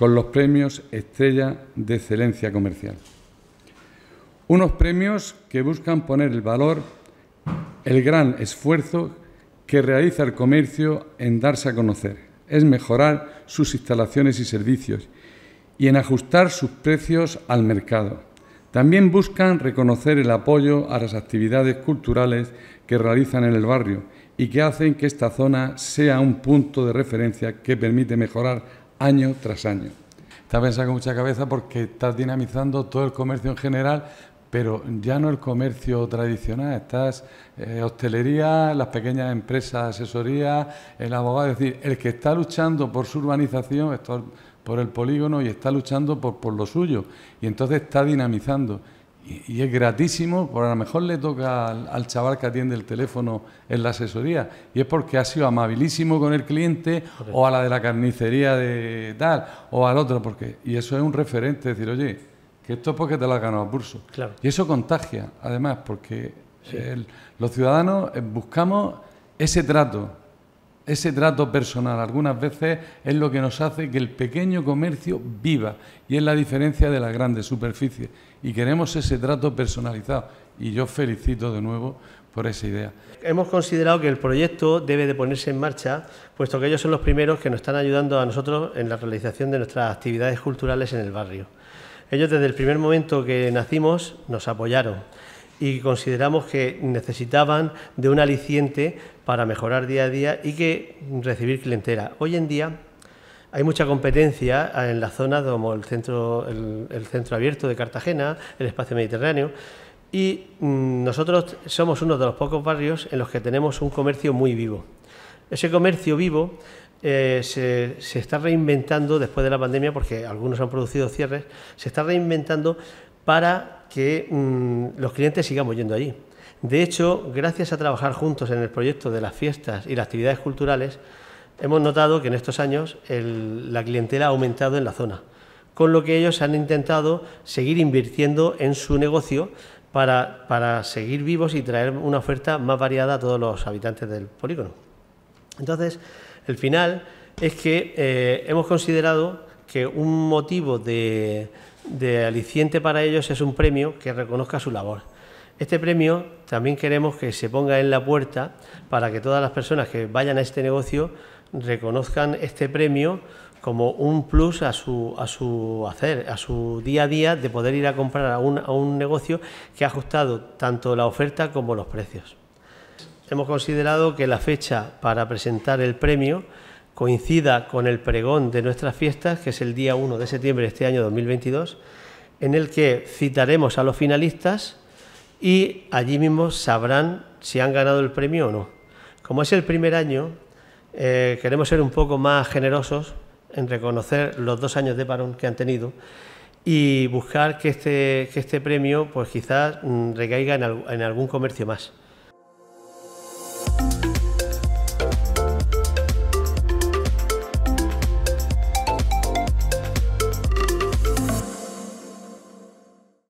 con los premios Estrella de Excelencia Comercial. Unos premios que buscan poner el valor, el gran esfuerzo que realiza el comercio en darse a conocer, es mejorar sus instalaciones y servicios y en ajustar sus precios al mercado. También buscan reconocer el apoyo a las actividades culturales que realizan en el barrio y que hacen que esta zona sea un punto de referencia que permite mejorar año tras año. Está pensando con mucha cabeza porque estás dinamizando todo el comercio en general, pero ya no el comercio tradicional, estás eh, hostelería, las pequeñas empresas, asesoría, el abogado, es decir, el que está luchando por su urbanización, por el polígono y está luchando por, por lo suyo, y entonces está dinamizando. Y, es gratísimo, por a lo mejor le toca al, chaval que atiende el teléfono en la asesoría. Y es porque ha sido amabilísimo con el cliente o a la de la carnicería de tal o al otro. porque Y eso es un referente, decir, oye, que esto es porque te lo has ganado a pulso. Y eso contagia, además, porque los ciudadanos eh, buscamos ese trato ese trato personal algunas veces es lo que nos hace que el pequeño comercio viva y es la diferencia de las grandes superficies. Y queremos ese trato personalizado. Y yo felicito de nuevo por esa idea. Hemos considerado que el proyecto debe de ponerse en marcha, puesto que ellos son los primeros que nos están ayudando a nosotros en la realización de nuestras actividades culturales en el barrio. Ellos desde el primer momento que nacimos nos apoyaron y consideramos que necesitaban de un aliciente para mejorar día a día y que recibir clientela. Hoy en día hay mucha competencia en la zona como el centro, el, centro abierto de Cartagena, el espacio mediterráneo, y mm, nosotros somos uno de los pocos barrios en los que tenemos un comercio muy vivo. Ese comercio vivo eh, se, se, está reinventando después de la pandemia, porque algunos han producido cierres, se está reinventando para que mm, los clientes sigamos yendo allí. De hecho, gracias a trabajar juntos en el proyecto de las fiestas y las actividades culturales, hemos notado que en estos años la clientela ha aumentado en la zona, con lo que ellos han intentado seguir invirtiendo en su negocio para, seguir vivos y traer una oferta más variada a todos los habitantes del polígono. Entonces, el final es que eh, hemos considerado que un motivo de, de aliciente para ellos es un premio que reconozca su labor. Este premio también queremos que se ponga en la puerta para que todas las personas que vayan a este negocio reconozcan este premio como un plus a su, a su hacer, a su día a día de poder ir a comprar a un, a un negocio que ha ajustado tanto la oferta como los precios. Hemos considerado que la fecha para presentar el premio coincida con el pregón de nuestras fiestas, que es el día 1 de septiembre de este año 2022, en el que citaremos a los finalistas y allí mismo sabrán si han ganado el premio o no. Como es el primer año, eh, queremos ser un poco más generosos en reconocer los dos años de parón que han tenido y buscar que este, este premio pues quizás mm, recaiga en algún comercio más.